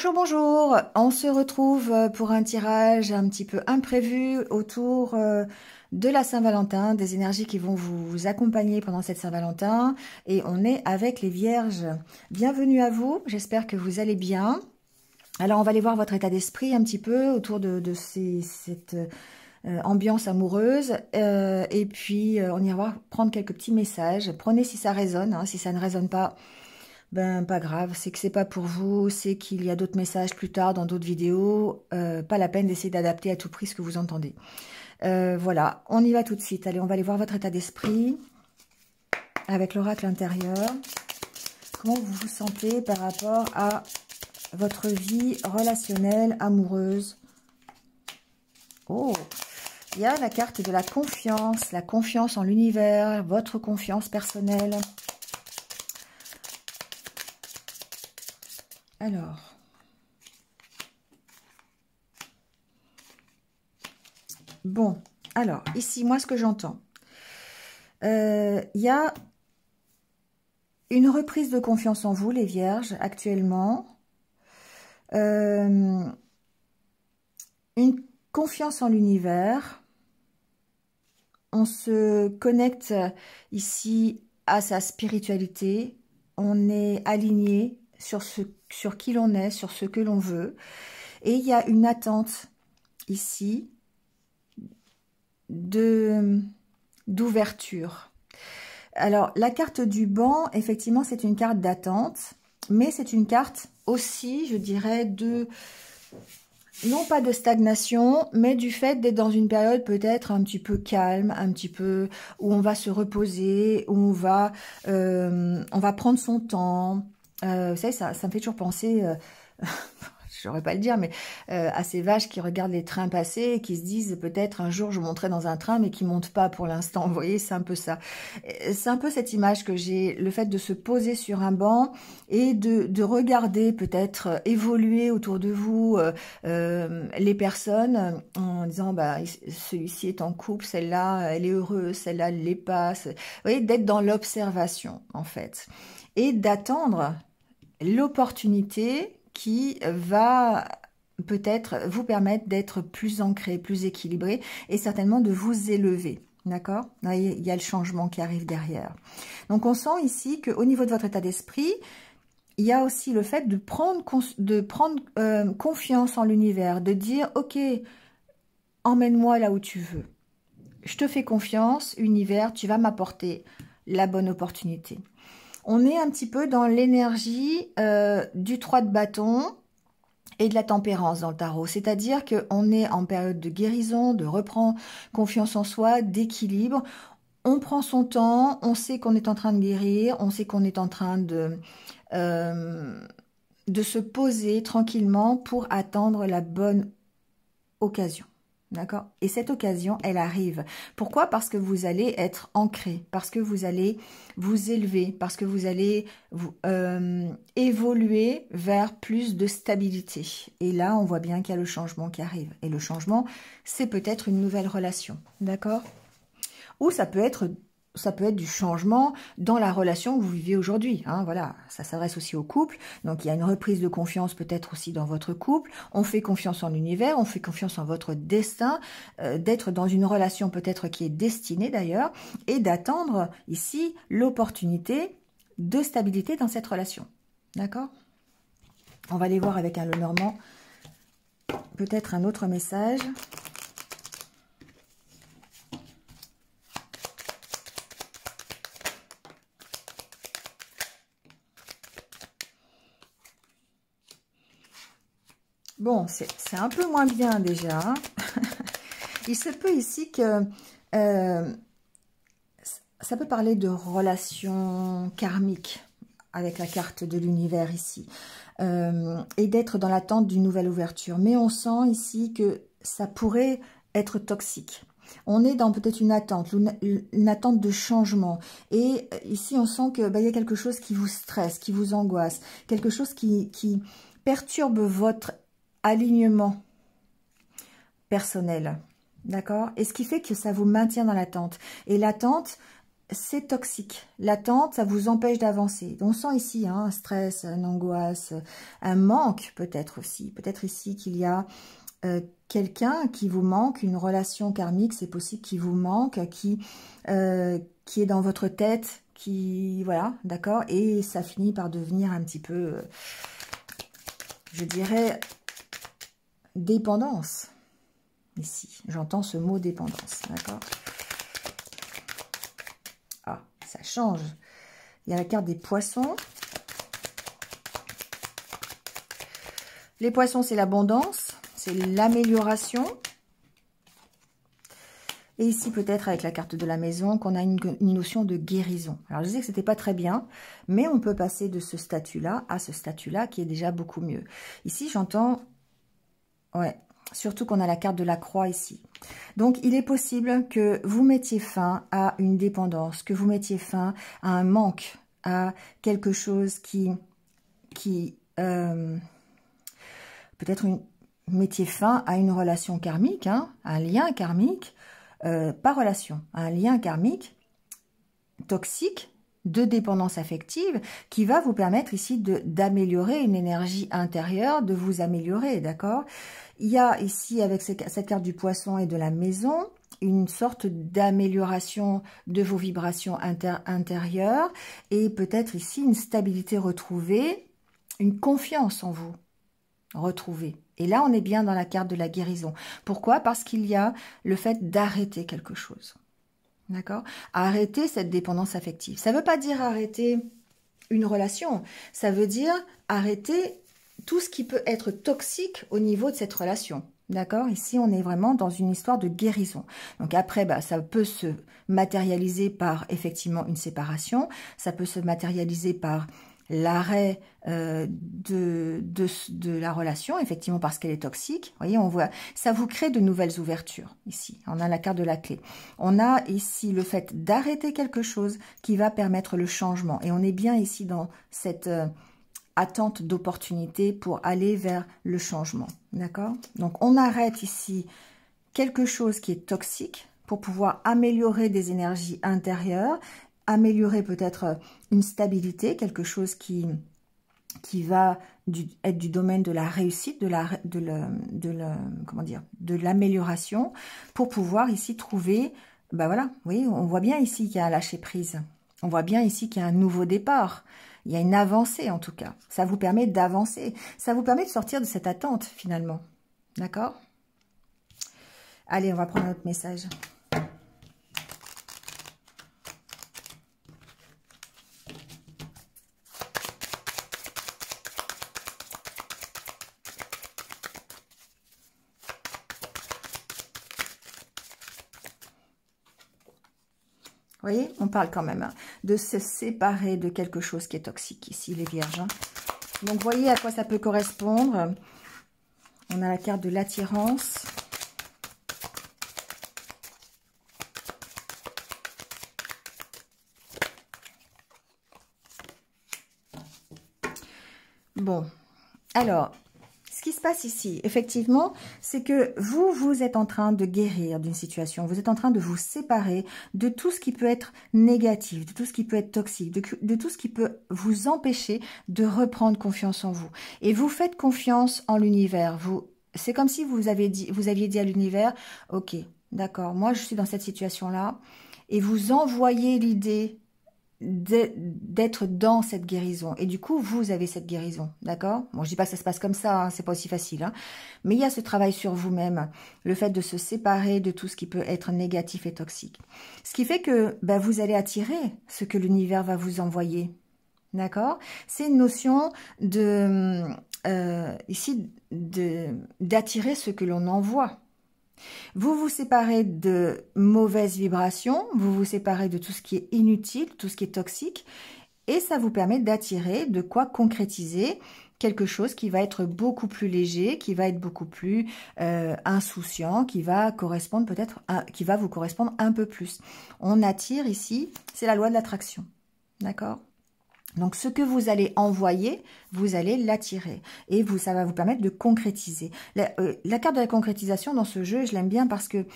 Bonjour, bonjour. On se retrouve euh, pour un tirage un petit peu imprévu autour euh, de la Saint-Valentin, des énergies qui vont vous accompagner pendant cette Saint-Valentin. Et on est avec les Vierges. Bienvenue à vous. J'espère que vous allez bien. Alors, on va aller voir votre état d'esprit un petit peu autour de, cette euh, ambiance amoureuse. et puis, on ira prendre quelques petits messages. Prenez si ça résonne. Hein. si ça ne résonne pas, ben pas grave, c'est que c'est pas pour vous, c'est qu'il y a d'autres messages plus tard dans d'autres vidéos, euh, pas la peine d'essayer d'adapter à tout prix ce que vous entendez. Euh, voilà, on y va tout de suite. Allez, on va aller voir votre état d'esprit avec l'oracle intérieur. Comment vous vous sentez par rapport à votre vie relationnelle, amoureuse Oh Il y a la carte de la confiance, la confiance en l'univers, votre confiance personnelle. Alors, bon, alors, ici, moi, ce que j'entends, il euh, y a une reprise de confiance en vous, les vierges, actuellement. Euh, une confiance en l'univers. On se connecte ici à sa spiritualité. On est aligné sur ce sur qui l'on est, sur ce que l'on veut. Et il y a une attente ici de d'ouverture. Alors, la carte du banc, effectivement, c'est une carte d'attente, mais c'est une carte aussi, je dirais, de non pas de stagnation, mais du fait d'être dans une période peut-être un petit peu calme, un petit peu où on va se reposer, où on va, euh, on va prendre son temps, euh, vous savez, ça, ça me fait toujours penser, euh, j'aurais pas le dire, mais euh, à ces vaches qui regardent les trains passer et qui se disent peut-être un jour je monterai dans un train, mais qui ne montent pas pour l'instant. Vous voyez, c'est un peu ça. Euh, c'est un peu cette image que j'ai, le fait de se poser sur un banc et de, de regarder peut-être euh, évoluer autour de vous les personnes en disant bah, celui-ci est en couple, celle-là elle est heureuse, celle-là elle l'est pas. Vous voyez, d'être dans l'observation en fait et d'attendre l'opportunité qui va peut-être vous permettre d'être plus ancré, plus équilibré et certainement de vous élever. D'accord Il y a le changement qui arrive derrière. Donc on sent ici qu'au niveau de votre état d'esprit, il y a aussi le fait de prendre, de prendre euh, confiance en l'univers, de dire « Ok, emmène-moi là où tu veux. Je te fais confiance, univers, tu vas m'apporter la bonne opportunité. » on est un petit peu dans l'énergie euh, du 3 de bâton et de la tempérance dans le tarot. C'est-à-dire qu'on est en période de guérison, de reprend confiance en soi, d'équilibre. On prend son temps, on sait qu'on est en train de guérir, on sait qu'on est en train de... Euh, de se poser tranquillement pour attendre la bonne occasion. D'accord Et cette occasion, elle arrive. Pourquoi Parce que vous allez être ancré, parce que vous allez vous élever, parce que vous allez vous, euh, évoluer vers plus de stabilité. Et là, on voit bien qu'il y a le changement qui arrive. Et le changement, c'est peut-être une nouvelle relation. D'accord Ou ça peut être ça peut être du changement dans la relation que vous vivez aujourd'hui. Hein, voilà, ça s'adresse aussi au couple. Donc il y a une reprise de confiance peut-être aussi dans votre couple. On fait confiance en l'univers, on fait confiance en votre destin, euh, d'être dans une relation peut-être qui est destinée d'ailleurs, et d'attendre ici l'opportunité de stabilité dans cette relation. D'accord On va aller voir avec un le normand peut-être un autre message. Bon, c'est un peu moins bien déjà. Hein. Il se peut ici que euh, ça peut parler de relations karmiques avec la carte de l'univers ici. Euh, et d'être dans l'attente d'une nouvelle ouverture. Mais on sent ici que ça pourrait être toxique. On est dans peut-être une attente, une attente de changement. Et ici, on sent qu'il bah, il y a quelque chose qui vous stresse, qui vous angoisse, quelque chose qui, qui perturbe votre alignement personnel. D'accord Et ce qui fait que ça vous maintient dans l'attente. Et l'attente, c'est toxique. L'attente, ça vous empêche d'avancer. On sent ici hein, un stress, une angoisse, un manque peut-être aussi. Peut-être ici qu'il y a euh, quelqu'un qui vous manque, une relation karmique, c'est possible, qui vous manque, qui, euh, qui est dans votre tête, qui... Voilà, d'accord Et ça finit par devenir un petit peu, euh, je dirais, dépendance. Ici, j'entends ce mot dépendance, d'accord Ah, ça change. Il y a la carte des poissons. Les poissons, c'est l'abondance, c'est l'amélioration. Et ici, peut-être avec la carte de la maison, qu'on a une, notion de guérison. Alors, je disais que ce n'était pas très bien, mais on peut passer de ce statut-là à ce statut-là qui est déjà beaucoup mieux. Ici, j'entends Ouais, surtout qu'on a la carte de la croix ici. Donc, il est possible que vous mettiez fin à une dépendance, que vous mettiez fin à un manque, à quelque chose qui... qui euh, Peut-être mettiez fin à une relation karmique, hein, un lien karmique, euh, pas relation, un lien karmique toxique de dépendance affective qui va vous permettre ici d'améliorer une énergie intérieure, de vous améliorer, d'accord Il y a ici, avec cette carte du poisson et de la maison, une sorte d'amélioration de vos vibrations intérieures et peut-être ici une stabilité retrouvée, une confiance en vous retrouvée. Et là, on est bien dans la carte de la guérison. Pourquoi Parce qu'il y a le fait d'arrêter quelque chose. D'accord Arrêter cette dépendance affective. Ça ne veut pas dire arrêter une relation. Ça veut dire arrêter tout ce qui peut être toxique au niveau de cette relation. D'accord Ici, on est vraiment dans une histoire de guérison. Donc après, bah, ça peut se matérialiser par effectivement une séparation, ça peut se matérialiser par l'arrêt euh, de, la relation, effectivement parce qu'elle est toxique. Vous voyez, on voit, ça vous crée de nouvelles ouvertures ici. On a la carte de la clé. On a ici le fait d'arrêter quelque chose qui va permettre le changement. Et on est bien ici dans cette euh, attente d'opportunité pour aller vers le changement. D'accord Donc on arrête ici quelque chose qui est toxique pour pouvoir améliorer des énergies intérieures améliorer peut-être euh, une stabilité, quelque chose qui, qui va être du domaine de la réussite, de la, de de l'amélioration, pour pouvoir ici trouver, ben voilà, oui, on voit bien ici qu'il y a un lâcher prise. On voit bien ici qu'il y a un nouveau départ. Il y a une avancée en tout cas. Ça vous permet d'avancer. Ça vous permet de sortir de cette attente finalement. D'accord Allez, on va prendre notre message. on parle quand même, hein, de se séparer de quelque chose qui est toxique ici, les vierges. Hein. Donc, voyez à quoi ça peut correspondre. On a la carte de l'attirance. Bon, alors, se passe ici, effectivement, c'est que vous, vous êtes en train de guérir d'une situation, vous êtes en train de vous séparer de tout ce qui peut être négatif, de tout ce qui peut être toxique, de, de tout ce qui peut vous empêcher de reprendre confiance en vous. Et vous faites confiance en l'univers. Vous, C'est comme si vous, avez dit, vous aviez dit à l'univers, ok, d'accord, moi je suis dans cette situation-là, et vous envoyez l'idée d'être dans cette guérison. Et du coup, vous avez cette guérison, d'accord Bon, je dis pas que ça se passe comme ça, hein, c'est pas aussi facile. Hein. Mais il y a ce travail sur vous-même, le fait de se séparer de tout ce qui peut être négatif et toxique. Ce qui fait que ben, vous allez attirer ce que l'univers va vous envoyer, d'accord C'est une notion de, euh, ici, d'attirer ce que l'on envoie, vous vous séparez de mauvaises vibrations, vous vous séparez de tout ce qui est inutile, tout ce qui est toxique, et ça vous permet d'attirer, de quoi concrétiser quelque chose qui va être beaucoup plus léger, qui va être beaucoup plus euh, insouciant, qui va correspondre peut-être, qui va vous correspondre un peu plus. On attire ici, c'est la loi de l'attraction, d'accord donc ce que vous allez envoyer, vous allez l'attirer et ça va vous permettre de concrétiser. Euh, la, carte de la concrétisation dans ce jeu, je l'aime bien parce que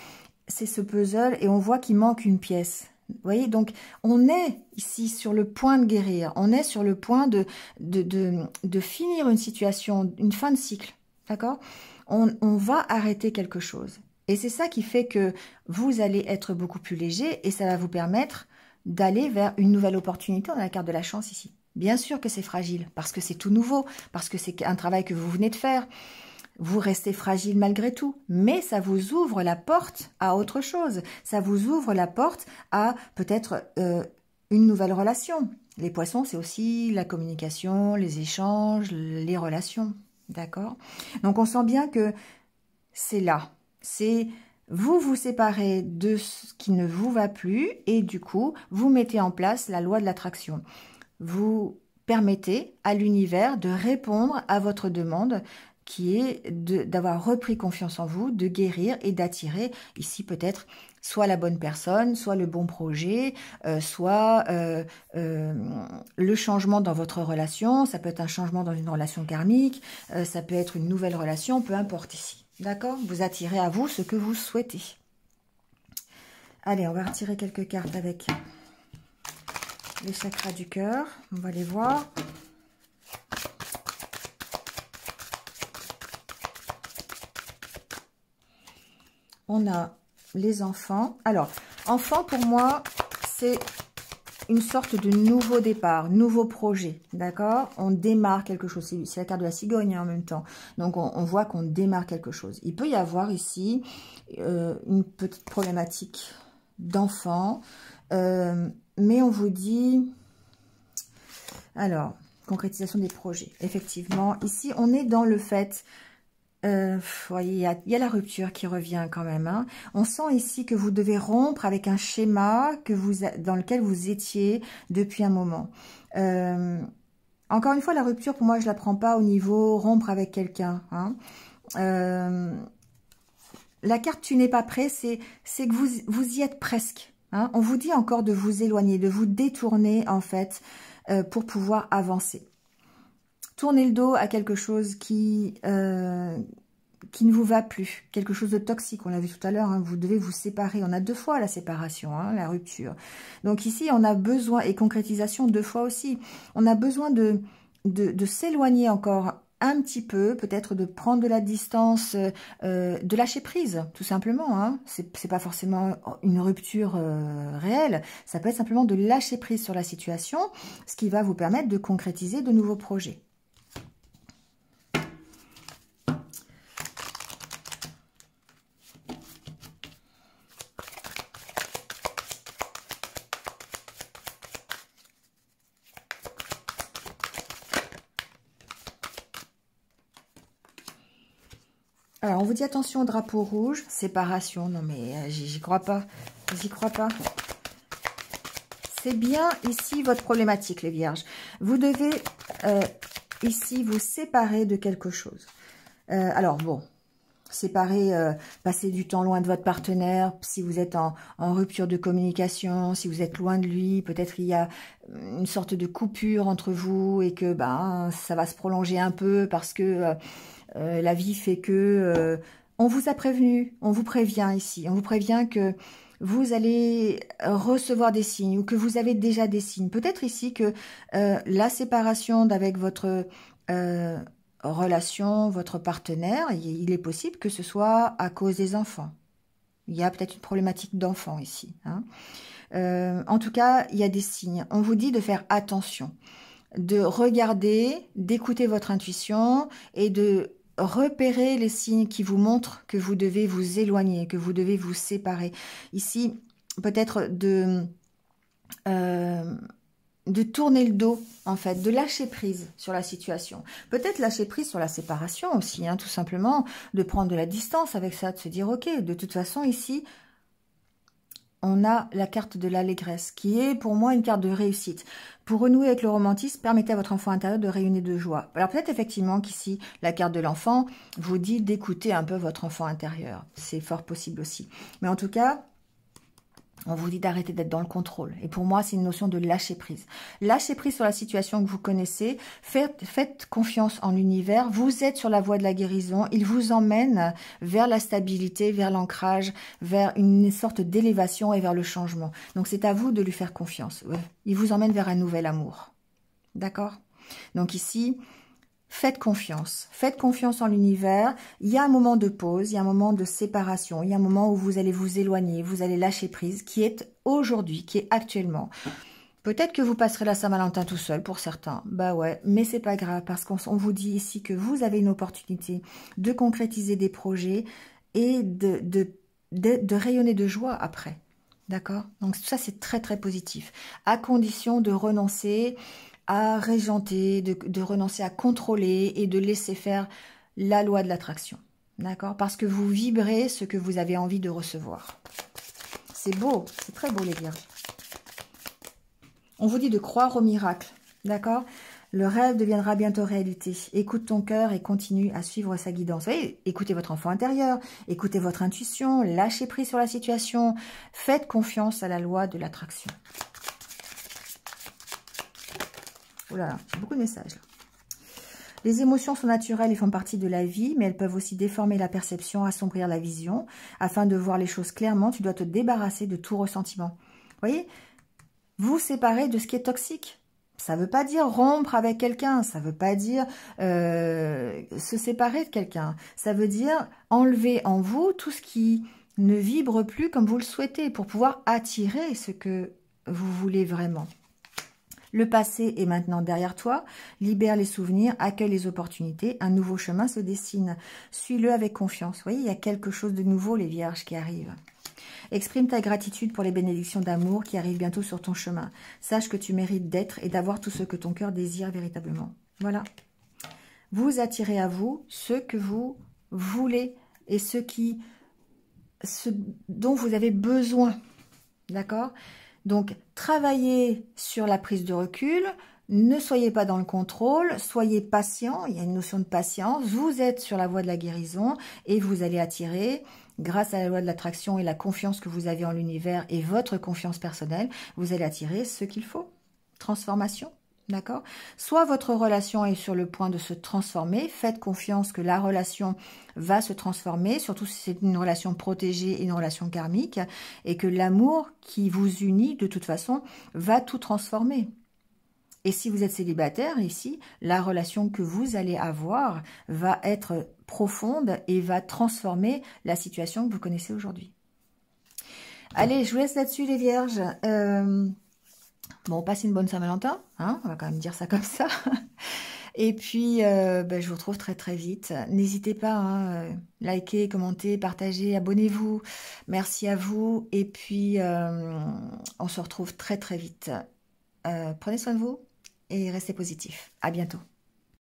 c'est ce puzzle et on voit qu'il manque une pièce. Vous voyez, donc on est ici sur le point de guérir, on est sur le point de, de, finir une situation, une fin de cycle, d'accord on, on va arrêter quelque chose. Et c'est ça qui fait que vous allez être beaucoup plus léger et ça va vous permettre d'aller vers une nouvelle opportunité. On a la carte de la chance ici. Bien sûr que c'est fragile, parce que c'est tout nouveau, parce que c'est un travail que vous venez de faire. Vous restez fragile malgré tout, mais ça vous ouvre la porte à autre chose. Ça vous ouvre la porte à peut-être euh, une nouvelle relation. Les poissons, c'est aussi la communication, les échanges, les relations. D'accord Donc on sent bien que c'est là. C'est vous vous séparez de ce qui ne vous va plus et du coup, vous mettez en place la loi de l'attraction. Vous permettez à l'univers de répondre à votre demande qui est d'avoir repris confiance en vous, de guérir et d'attirer ici peut-être soit la bonne personne, soit le bon projet, euh, soit euh, euh, le changement dans votre relation, ça peut être un changement dans une relation karmique, ça peut être une nouvelle relation, peu importe ici. D'accord Vous attirez à vous ce que vous souhaitez. Allez, on va retirer quelques cartes avec les chakras du cœur. On va les voir. On a les enfants. Alors, enfants, pour moi, c'est une sorte de nouveau départ, nouveau projet, d'accord On démarre quelque chose, c'est la carte de la cigogne hein, en même temps. Donc, on, voit qu'on démarre quelque chose. Il peut y avoir ici euh, une petite problématique d'enfant, euh, mais on vous dit... Alors, concrétisation des projets. Effectivement, ici, on est dans le fait euh, il, y a, y, a la rupture qui revient quand même. Hein. On sent ici que vous devez rompre avec un schéma que vous, dans lequel vous étiez depuis un moment. Euh, encore une fois, la rupture, pour moi, je la prends pas au niveau rompre avec quelqu'un. Hein. Euh, la carte « tu n'es pas prêt », c'est que vous, vous y êtes presque. Hein. On vous dit encore de vous éloigner, de vous détourner, en fait, euh, pour pouvoir avancer. Tourner le dos à quelque chose qui, euh, qui ne vous va plus, quelque chose de toxique, on l'a vu tout à l'heure, hein. vous devez vous séparer, on a deux fois la séparation, hein, la rupture. Donc ici, on a besoin, et concrétisation deux fois aussi, on a besoin de, s'éloigner encore un petit peu, peut-être de prendre de la distance, euh, de lâcher prise, tout simplement. Hein. Ce n'est pas forcément une rupture euh, réelle, ça peut être simplement de lâcher prise sur la situation, ce qui va vous permettre de concrétiser de nouveaux projets. Alors, on vous dit attention au drapeau rouge, séparation. Non, mais euh, j'y crois pas. J'y crois pas. C'est bien ici votre problématique, les vierges. Vous devez euh, ici vous séparer de quelque chose. Euh, alors, bon, séparer, euh, passer du temps loin de votre partenaire, si vous êtes en, rupture de communication, si vous êtes loin de lui, peut-être il y a euh, une sorte de coupure entre vous et que ben ça va se prolonger un peu parce que euh, la vie fait que on vous a prévenu, on vous prévient ici, on vous prévient que vous allez recevoir des signes ou que vous avez déjà des signes. Peut-être ici que la séparation d'avec votre relation, votre partenaire, il est possible que ce soit à cause des enfants. Il y a peut-être une problématique d'enfants ici. Hein. Euh, en tout cas, il y a des signes. On vous dit de faire attention, de regarder, d'écouter votre intuition et de repérer les signes qui vous montrent que vous devez vous éloigner, que vous devez vous séparer. Ici, peut-être de... Euh, de tourner le dos, en fait, de lâcher prise sur la situation. Peut-être lâcher prise sur la séparation aussi, hein, tout simplement, de prendre de la distance avec ça, de se dire, ok, de toute façon, ici, on a la carte de l'allégresse, qui est pour moi une carte de réussite. Pour renouer avec le romantisme, permettez à votre enfant intérieur de réunir de joie. Alors peut-être effectivement qu'ici, la carte de l'enfant vous dit d'écouter un peu votre enfant intérieur. C'est fort possible aussi. Mais en tout cas, on vous dit d'arrêter d'être dans le contrôle. Et pour moi, c'est une notion de lâcher prise. Lâcher prise sur la situation que vous connaissez. Faites, confiance en l'univers. Vous êtes sur la voie de la guérison. Il vous emmène vers la stabilité, vers l'ancrage, vers une sorte d'élévation et vers le changement. Donc, c'est à vous de lui faire confiance. Il vous emmène vers un nouvel amour. D'accord Donc ici, faites confiance. Faites confiance en l'univers. Il y a un moment de pause, il y a un moment de séparation, il y a un moment où vous allez vous éloigner, vous allez lâcher prise, qui est aujourd'hui, qui est actuellement. Peut-être que vous passerez la Saint-Valentin tout seul pour certains. Bah ouais, mais c'est pas grave parce qu'on vous dit ici que vous avez une opportunité de concrétiser des projets et de, de rayonner de joie après. D'accord Donc ça c'est très très positif. À condition de renoncer à régenter, de, renoncer à contrôler et de laisser faire la loi de l'attraction. D'accord Parce que vous vibrez ce que vous avez envie de recevoir. C'est beau, c'est très beau les Vierges. On vous dit de croire au miracle, d'accord Le rêve deviendra bientôt réalité. Écoute ton cœur et continue à suivre sa guidance. Vous écoutez votre enfant intérieur, écoutez votre intuition, lâchez prise sur la situation, faites confiance à la loi de l'attraction. Oh beaucoup de messages là. Les émotions sont naturelles et font partie de la vie, mais elles peuvent aussi déformer la perception, assombrir la vision. Afin de voir les choses clairement, tu dois te débarrasser de tout ressentiment. Vous voyez Vous séparer de ce qui est toxique. Ça ne veut pas dire rompre avec quelqu'un, ça ne veut pas dire euh, se séparer de quelqu'un. Ça veut dire enlever en vous tout ce qui ne vibre plus comme vous le souhaitez pour pouvoir attirer ce que vous voulez vraiment. Le passé est maintenant derrière toi. Libère les souvenirs, accueille les opportunités. Un nouveau chemin se dessine. Suis-le avec confiance. Vous voyez, il y a quelque chose de nouveau, les vierges, qui arrive. Exprime ta gratitude pour les bénédictions d'amour qui arrivent bientôt sur ton chemin. Sache que tu mérites d'être et d'avoir tout ce que ton cœur désire véritablement. Voilà. Vous attirez à vous ce que vous voulez et ce, qui, ce dont vous avez besoin. D'accord donc, travaillez sur la prise de recul, ne soyez pas dans le contrôle, soyez patient, il y a une notion de patience, vous êtes sur la voie de la guérison et vous allez attirer, grâce à la loi de l'attraction et la confiance que vous avez en l'univers et votre confiance personnelle, vous allez attirer ce qu'il faut. Transformation D'accord Soit votre relation est sur le point de se transformer, faites confiance que la relation va se transformer, surtout si c'est une relation protégée et une relation karmique, et que l'amour qui vous unit, de toute façon, va tout transformer. Et si vous êtes célibataire, ici, la relation que vous allez avoir va être profonde et va transformer la situation que vous connaissez aujourd'hui. Allez, je vous laisse là-dessus les vierges. Euh, Bon, passez une bonne Saint-Valentin, hein on va quand même dire ça comme ça. Et puis, euh, ben, je vous retrouve très très vite. N'hésitez pas, à hein, euh, liker, commenter, partager, abonnez-vous. Merci à vous. Et puis, euh, on se retrouve très très vite. prenez soin de vous et restez positif. À bientôt.